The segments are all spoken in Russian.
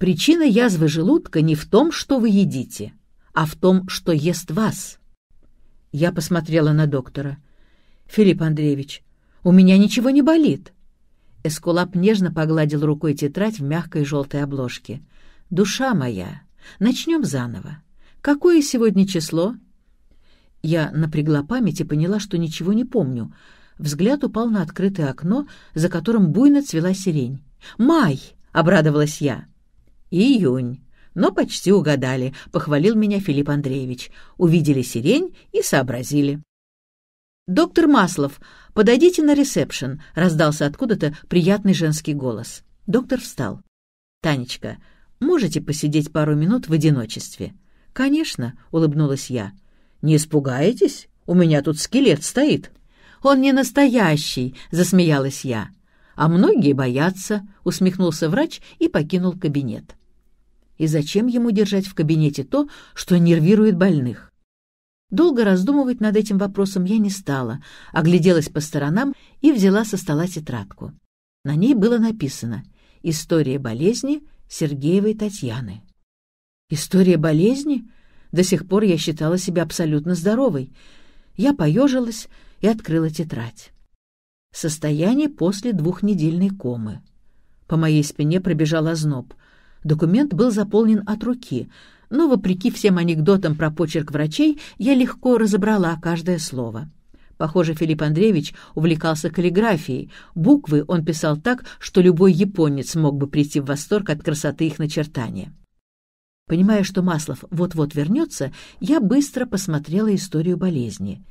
Причина язвы желудка не в том, что вы едите, а в том, что ест вас. Я посмотрела на доктора. «Филипп Андреевич, у меня ничего не болит». Эскулап нежно погладил рукой тетрадь в мягкой желтой обложке. «Душа моя, начнем заново. Какое сегодня число?» Я напрягла память и поняла, что ничего не помню. Взгляд упал на открытое окно, за которым буйно цвела сирень. «Май!» — обрадовалась я. «Июнь». «Но почти угадали», — похвалил меня Филипп Андреевич. «Увидели сирень и сообразили». «Доктор Маслов, подойдите на ресепшн», — раздался откуда-то приятный женский голос. Доктор встал. «Танечка, можете посидеть пару минут в одиночестве?» «Конечно», — улыбнулась я. «Не испугаетесь? У меня тут скелет стоит». «Он не настоящий», — засмеялась я. «А многие боятся», — усмехнулся врач и покинул кабинет и зачем ему держать в кабинете то, что нервирует больных? Долго раздумывать над этим вопросом я не стала, огляделась по сторонам и взяла со стола тетрадку. На ней было написано «История болезни Сергеевой Татьяны». «История болезни?» До сих пор я считала себя абсолютно здоровой. Я поежилась и открыла тетрадь. Состояние после двухнедельной комы. По моей спине пробежал озноб. Документ был заполнен от руки, но, вопреки всем анекдотам про почерк врачей, я легко разобрала каждое слово. Похоже, Филипп Андреевич увлекался каллиграфией. Буквы он писал так, что любой японец мог бы прийти в восторг от красоты их начертания. Понимая, что Маслов вот-вот вернется, я быстро посмотрела историю болезни.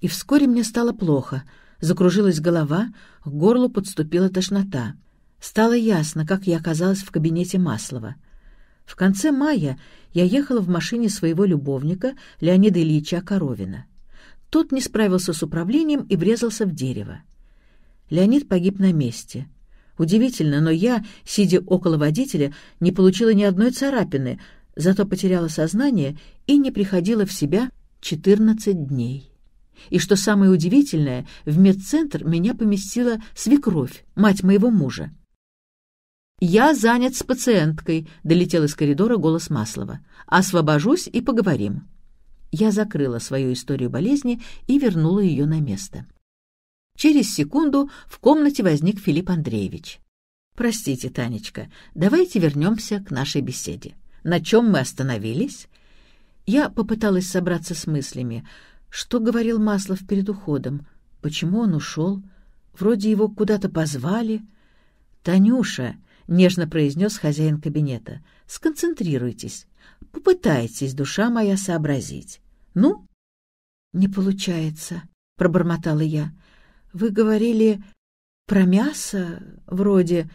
И вскоре мне стало плохо. Закружилась голова, к горлу подступила тошнота. Стало ясно, как я оказалась в кабинете Маслова. В конце мая я ехала в машине своего любовника Леонида Ильича Коровина. Тот не справился с управлением и врезался в дерево. Леонид погиб на месте. Удивительно, но я, сидя около водителя, не получила ни одной царапины, зато потеряла сознание и не приходила в себя 14 дней. И что самое удивительное, в медцентр меня поместила свекровь, мать моего мужа. «Я занят с пациенткой», — долетел из коридора голос Маслова. «Освобожусь и поговорим». Я закрыла свою историю болезни и вернула ее на место. Через секунду в комнате возник Филипп Андреевич. «Простите, Танечка, давайте вернемся к нашей беседе. На чем мы остановились?» Я попыталась собраться с мыслями. Что говорил Маслов перед уходом? Почему он ушел? Вроде его куда-то позвали. «Танюша, — нежно произнес хозяин кабинета. «Сконцентрируйтесь. Попытайтесь, душа моя, сообразить. Ну?» «Не получается», — пробормотала я. «Вы говорили про мясо вроде...»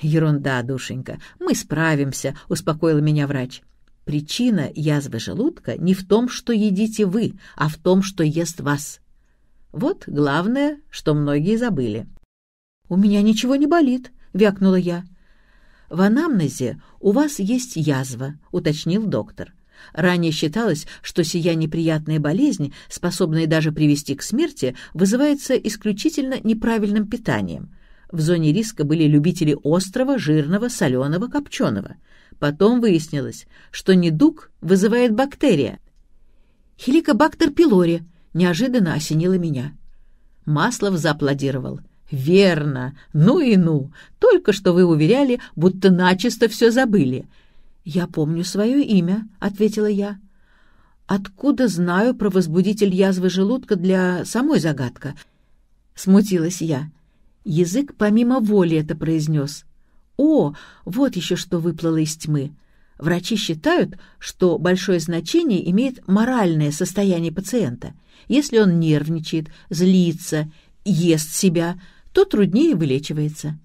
«Ерунда, душенька, мы справимся», — успокоил меня врач. «Причина язвы желудка не в том, что едите вы, а в том, что ест вас. Вот главное, что многие забыли». «У меня ничего не болит», — вякнула я. В анамнезе у вас есть язва, уточнил доктор. Ранее считалось, что сия неприятная болезнь, способная даже привести к смерти, вызывается исключительно неправильным питанием. В зоне риска были любители острого, жирного, соленого, копченого. Потом выяснилось, что недуг вызывает бактерия. «Хеликобактер пилори» неожиданно осенило меня. Маслов зааплодировал – «Верно. Ну и ну. Только что вы уверяли, будто начисто все забыли». «Я помню свое имя», — ответила я. «Откуда знаю про возбудитель язвы желудка для самой загадка?» Смутилась я. Язык помимо воли это произнес. «О, вот еще что выплыло из тьмы. Врачи считают, что большое значение имеет моральное состояние пациента. Если он нервничает, злится, ест себя, то труднее вылечивается».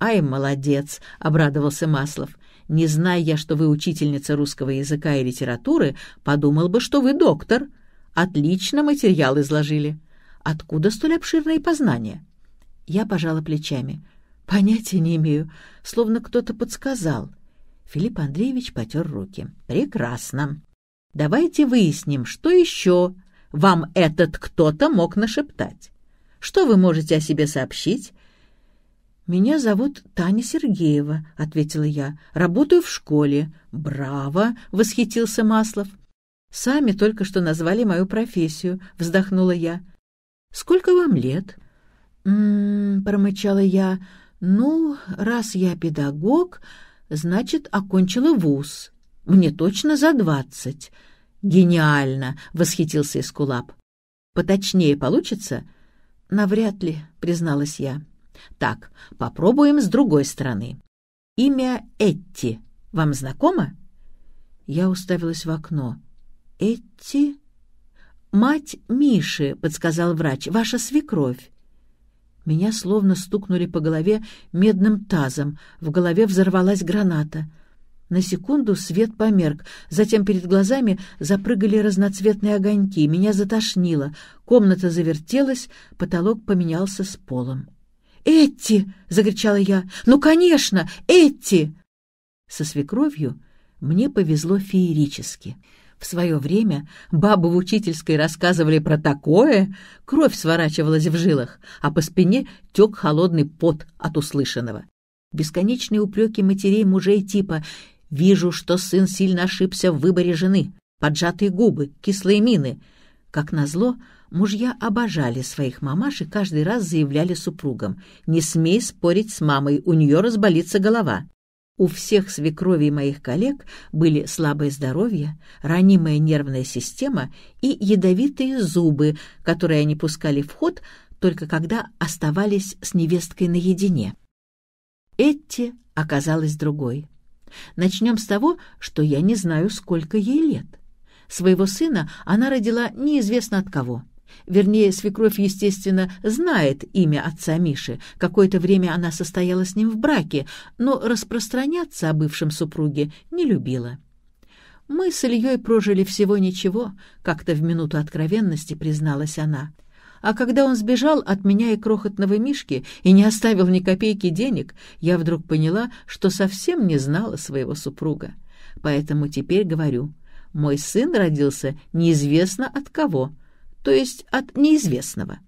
«Ай, молодец!» — обрадовался Маслов. «Не зная я, что вы учительница русского языка и литературы, подумал бы, что вы доктор. Отлично материал изложили. Откуда столь обширные познания?» Я пожала плечами. «Понятия не имею. Словно кто-то подсказал». Филипп Андреевич потер руки. «Прекрасно. Давайте выясним, что еще вам этот кто-то мог нашептать. Что вы можете о себе сообщить?» «Меня зовут Таня Сергеева», — ответила я. «Работаю в школе». «Браво!» — восхитился Маслов. «Сами только что назвали мою профессию», — вздохнула я. «Сколько вам лет?» «М «М-м-м», -м, промычала я. «Ну, раз я педагог, значит, окончила вуз. Мне точно за двадцать». «Гениально!» — восхитился Искулап. «Поточнее получится?» «Навряд ли», — призналась я. «Так, попробуем с другой стороны. Имя Этти вам знакомо?» Я уставилась в окно. «Этти?» «Мать Миши», — подсказал врач, — «ваша свекровь». Меня словно стукнули по голове медным тазом, в голове взорвалась граната — на секунду свет померк, затем перед глазами запрыгали разноцветные огоньки, меня затошнило, комната завертелась, потолок поменялся с полом. «Этти!» — закричала я. «Ну, конечно, Этти!» Со свекровью мне повезло феерически. В свое время бабы в учительской рассказывали про такое, кровь сворачивалась в жилах, а по спине тек холодный пот от услышанного. Бесконечные упреки матерей мужей типа Вижу, что сын сильно ошибся в выборе жены. Поджатые губы, кислые мины. Как назло, мужья обожали своих мамаш и каждый раз заявляли супругам. «Не смей спорить с мамой, у нее разболится голова». У всех свекровей моих коллег были слабое здоровье, ранимая нервная система и ядовитые зубы, которые они пускали в ход только когда оставались с невесткой наедине. Этти оказалась другой. Начнем с того, что я не знаю, сколько ей лет. Своего сына она родила неизвестно от кого. Вернее, свекровь, естественно, знает имя отца Миши. Какое-то время она состояла с ним в браке, но распространяться о бывшем супруге не любила. Мы с Ильей прожили всего ничего, как-то в минуту откровенности призналась она. А когда он сбежал от меня и крохотного Мишки и не оставил ни копейки денег, я вдруг поняла, что совсем не знала своего супруга. Поэтому теперь говорю, мой сын родился неизвестно от кого, то есть от неизвестного.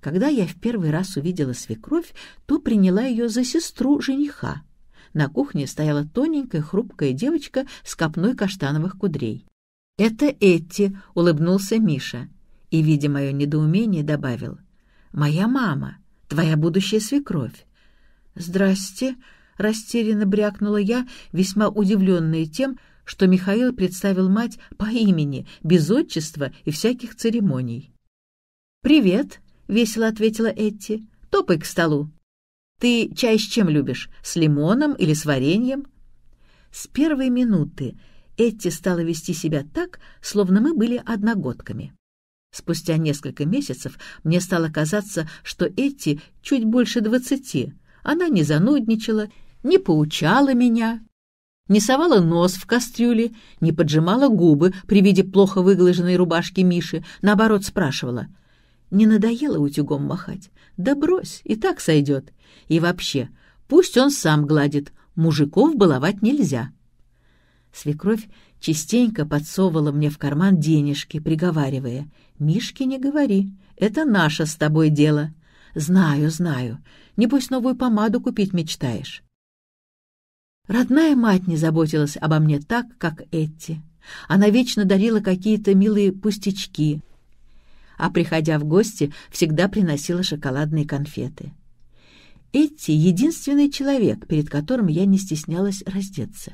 Когда я в первый раз увидела свекровь, то приняла ее за сестру жениха. На кухне стояла тоненькая хрупкая девочка с копной каштановых кудрей. «Это Этти», — улыбнулся Миша и, видя мое недоумение, добавил. «Моя мама, твоя будущая свекровь». «Здрасте», — растерянно брякнула я, весьма удивленная тем, что Михаил представил мать по имени, без отчества и всяких церемоний. «Привет», — весело ответила Этти. «Топай к столу». «Ты чай с чем любишь? С лимоном или с вареньем?» С первой минуты Этти стала вести себя так, словно мы были одногодками. Спустя несколько месяцев мне стало казаться, что Эти чуть больше двадцати. Она не занудничала, не поучала меня, не совала нос в кастрюле, не поджимала губы при виде плохо выглаженной рубашки Миши, наоборот спрашивала. «Не надоело утюгом махать? Да брось, и так сойдет. И вообще, пусть он сам гладит, мужиков баловать нельзя». Свекровь частенько подсовывала мне в карман денежки, приговаривая, «Мишке не говори, это наше с тобой дело». «Знаю, знаю, небось новую помаду купить мечтаешь». Родная мать не заботилась обо мне так, как Этти. Она вечно дарила какие-то милые пустячки, а, приходя в гости, всегда приносила шоколадные конфеты. Этти — единственный человек, перед которым я не стеснялась раздеться.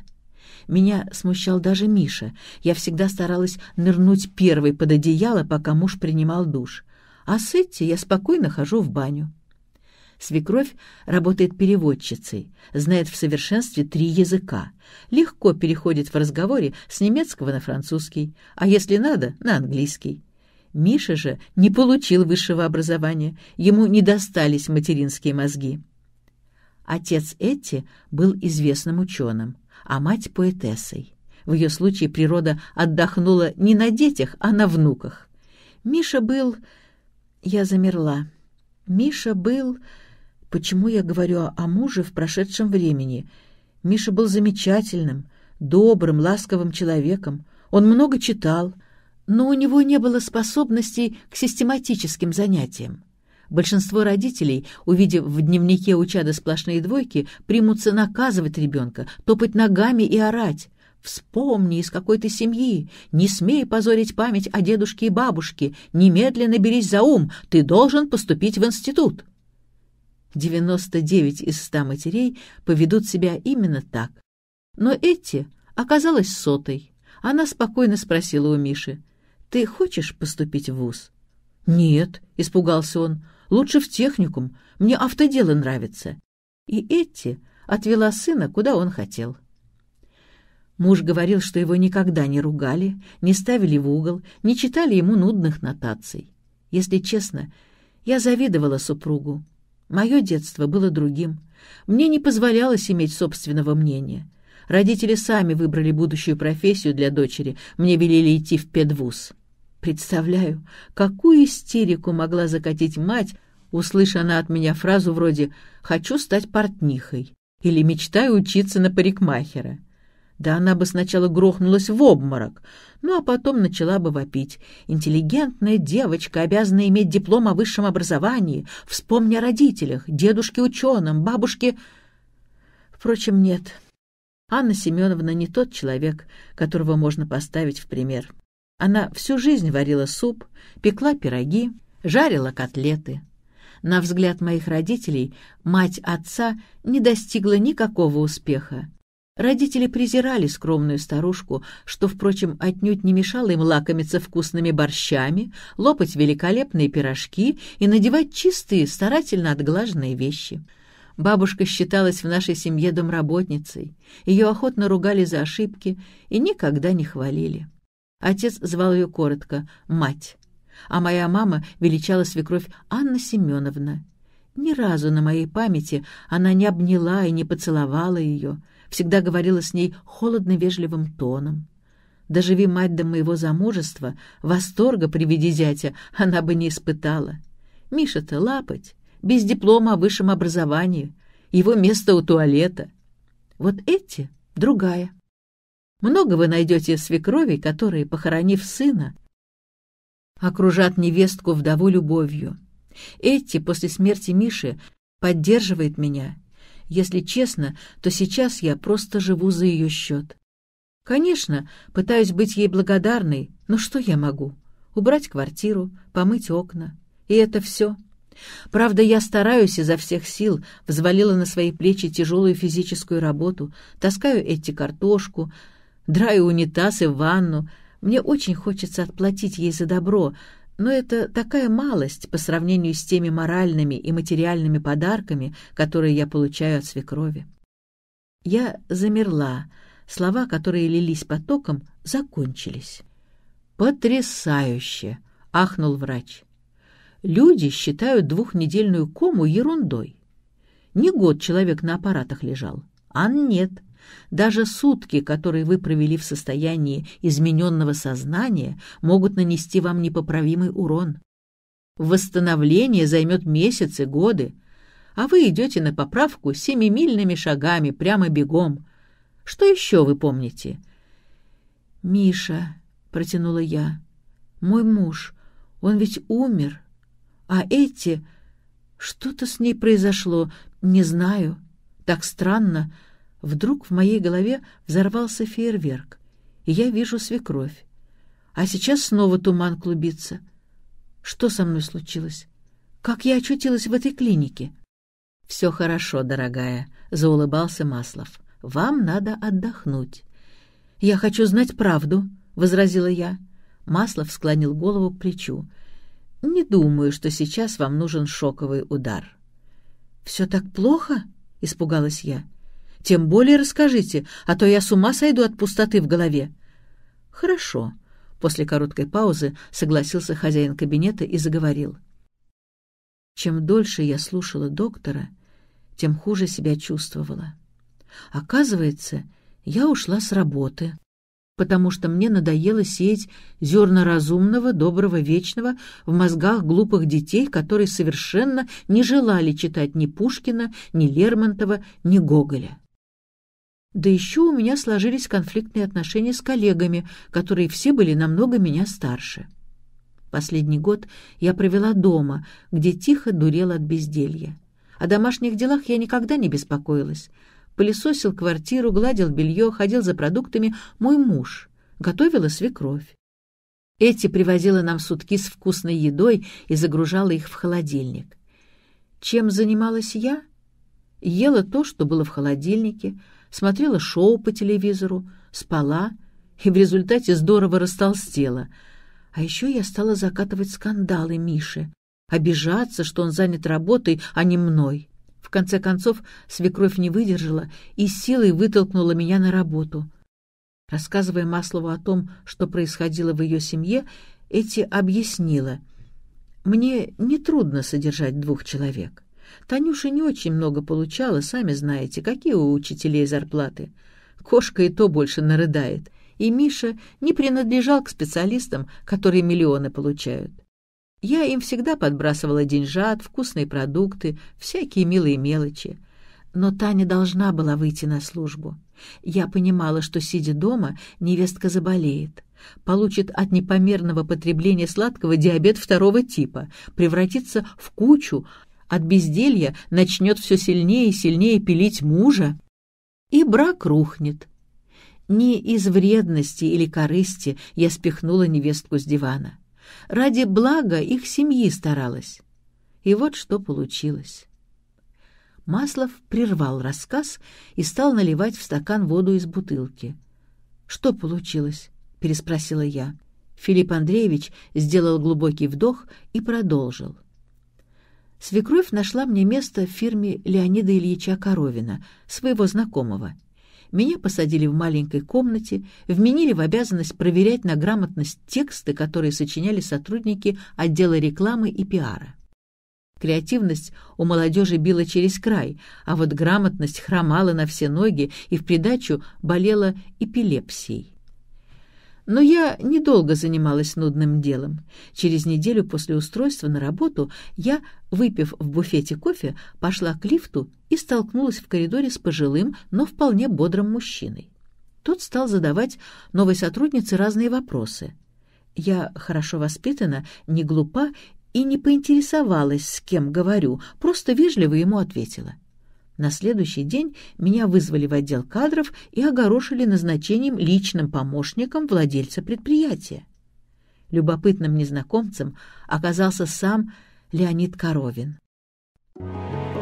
Меня смущал даже Миша. Я всегда старалась нырнуть первой под одеяло, пока муж принимал душ. А с Этти я спокойно хожу в баню. Свекровь работает переводчицей, знает в совершенстве три языка. Легко переходит в разговоре с немецкого на французский, а если надо, на английский. Миша же не получил высшего образования, ему не достались материнские мозги. Отец Этти был известным ученым, а мать — поэтессой. В ее случае природа отдохнула не на детях, а на внуках. Миша был... Я замерла. Миша был... Почему я говорю о муже в прошедшем времени? Миша был замечательным, добрым, ласковым человеком. Он много читал, но у него не было способностей к систематическим занятиям. Большинство родителей, увидев в дневнике у чада сплошные двойки, примутся наказывать ребенка, топать ногами и орать. «Вспомни, из какой ты семьи! Не смей позорить память о дедушке и бабушке! Немедленно берись за ум! Ты должен поступить в институт!» 99 из 100 матерей поведут себя именно так. Но Эти оказалась сотой. Она спокойно спросила у Миши, «Ты хочешь поступить в вуз?» «Нет», — испугался он, Лучше в техникум. Мне автодело нравится. И Этти отвела сына, куда он хотел. Муж говорил, что его никогда не ругали, не ставили в угол, не читали ему нудных нотаций. Если честно, я завидовала супругу. Мое детство было другим. Мне не позволялось иметь собственного мнения. Родители сами выбрали будущую профессию для дочери, мне велели идти в педвуз. Представляю, какую истерику могла закатить мать, услышав она от меня фразу вроде «хочу стать портнихой» или «мечтаю учиться на парикмахера». Да она бы сначала грохнулась в обморок, ну а потом начала бы вопить. «Интеллигентная девочка обязана иметь диплом о высшем образовании. Вспомни о родителях, дедушке-ученым, бабушке...» Впрочем, нет. Анна Семеновна не тот человек, которого можно поставить в пример. Она всю жизнь варила суп, пекла пироги, жарила котлеты. На взгляд моих родителей, мать отца не достигла никакого успеха. Родители презирали скромную старушку, что, впрочем, отнюдь не мешало им лакомиться вкусными борщами, лопать великолепные пирожки и надевать чистые, старательно отглаженные вещи. Бабушка считалась в нашей семье домработницей, ее охотно ругали за ошибки и никогда не хвалили. Отец звал ее коротко «мать», а моя мама величала свекровь Анна Семеновна. Ни разу на моей памяти она не обняла и не поцеловала ее, всегда говорила с ней холодно-вежливым тоном. Доживи мать до моего замужества, восторга при виде зятя она бы не испытала. Миша-то лапать, без диплома о высшем образовании, его место у туалета. Вот эти — другая. Много вы найдете свекровей, которые, похоронив сына, окружат невестку вдову любовью. Эти после смерти Миши поддерживает меня. Если честно, то сейчас я просто живу за ее счет. Конечно, пытаюсь быть ей благодарной, но что я могу? Убрать квартиру, помыть окна. И это все. Правда, я стараюсь изо всех сил, взвалила на свои плечи тяжелую физическую работу, таскаю эти картошку, драю унитаз и ванну. Мне очень хочется отплатить ей за добро, но это такая малость по сравнению с теми моральными и материальными подарками, которые я получаю от свекрови. Я замерла. Слова, которые лились потоком, закончились. «Потрясающе!» — ахнул врач. «Люди считают двухнедельную кому ерундой. Не год человек на аппаратах лежал, а нет — даже сутки, которые вы провели в состоянии измененного сознания, могут нанести вам непоправимый урон. Восстановление займет месяцы, годы, а вы идете на поправку семимильными шагами, прямо бегом. Что еще вы помните? «Миша», — протянула я, — «мой муж, он ведь умер, а эти...» Что-то с ней произошло, не знаю. Так странно. Вдруг в моей голове взорвался фейерверк, и я вижу свекровь. А сейчас снова туман клубится. Что со мной случилось? Как я очутилась в этой клинике? «Все хорошо, дорогая», — заулыбался Маслов. «Вам надо отдохнуть». «Я хочу знать правду», — возразила я. Маслов склонил голову к плечу. «Не думаю, что сейчас вам нужен шоковый удар». «Все так плохо?» — испугалась я. Тем более расскажите, а то я с ума сойду от пустоты в голове». «Хорошо», — после короткой паузы согласился хозяин кабинета и заговорил. Чем дольше я слушала доктора, тем хуже себя чувствовала. Оказывается, я ушла с работы, потому что мне надоело сеять зерна разумного, доброго, вечного в мозгах глупых детей, которые совершенно не желали читать ни Пушкина, ни Лермонтова, ни Гоголя. Да еще у меня сложились конфликтные отношения с коллегами, которые все были намного меня старше. Последний год я провела дома, где тихо дурела от безделья. О домашних делах я никогда не беспокоилась. Пылесосил квартиру, гладил белье, ходил за продуктами мой муж. Готовила свекровь. Эти привозила нам сутки с вкусной едой и загружала их в холодильник. Чем занималась я? Ела то, что было в холодильнике, смотрела шоу по телевизору, спала и в результате здорово растолстела. А еще я стала закатывать скандалы Мише, обижаться, что он занят работой, а не мной. В конце концов свекровь не выдержала и силой вытолкнула меня на работу. Рассказывая Маслову о том, что происходило в ее семье, Эти объяснила. «Мне нетрудно содержать двух человек». Танюша не очень много получала, сами знаете, какие у учителей зарплаты. Кошка и то больше нарыдает. И Миша не принадлежал к специалистам, которые миллионы получают. Я им всегда подбрасывала деньжат, вкусные продукты, всякие милые мелочи. Но Таня должна была выйти на службу. Я понимала, что, сидя дома, невестка заболеет. Получит от непомерного потребления сладкого диабет второго типа, превратится в кучу, от безделья начнет все сильнее и сильнее пилить мужа, и брак рухнет. Не из вредности или корысти я спихнула невестку с дивана. Ради блага их семьи старалась. И вот что получилось. Маслов прервал рассказ и стал наливать в стакан воду из бутылки. «Что получилось?» — переспросила я. Филипп Андреевич сделал глубокий вдох и продолжил. — Свекровь нашла мне место в фирме Леонида Ильича Коровина, своего знакомого. Меня посадили в маленькой комнате, вменили в обязанность проверять на грамотность тексты, которые сочиняли сотрудники отдела рекламы и пиара. Креативность у молодежи била через край, а вот грамотность хромала на все ноги и в придачу болела эпилепсией. Но я недолго занималась нудным делом. Через неделю после устройства на работу я, выпив в буфете кофе, пошла к лифту и столкнулась в коридоре с пожилым, но вполне бодрым мужчиной. Тот стал задавать новой сотруднице разные вопросы. Я хорошо воспитана, не глупа и не поинтересовалась, с кем говорю, просто вежливо ему ответила. На следующий день меня вызвали в отдел кадров и огорошили назначением личным помощником владельца предприятия. Любопытным незнакомцем оказался сам Леонид Коровин. Thank you.